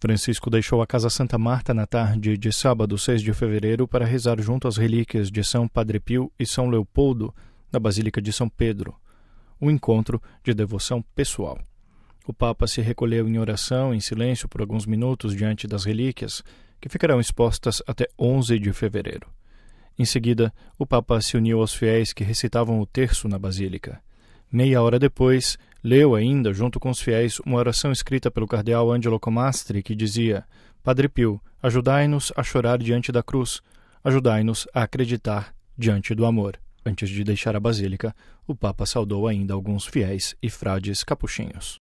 Francisco deixou a Casa Santa Marta na tarde de sábado, 6 de fevereiro, para rezar junto às relíquias de São Padre Pio e São Leopoldo, na Basílica de São Pedro, um encontro de devoção pessoal. O Papa se recolheu em oração, em silêncio, por alguns minutos diante das relíquias, que ficarão expostas até 11 de fevereiro. Em seguida, o Papa se uniu aos fiéis que recitavam o terço na Basílica. Meia hora depois, Leu ainda, junto com os fiéis, uma oração escrita pelo cardeal Angelo Comastri que dizia: Padre Pio, ajudai-nos a chorar diante da cruz, ajudai-nos a acreditar diante do amor. Antes de deixar a basílica, o Papa saudou ainda alguns fiéis e frades capuchinhos.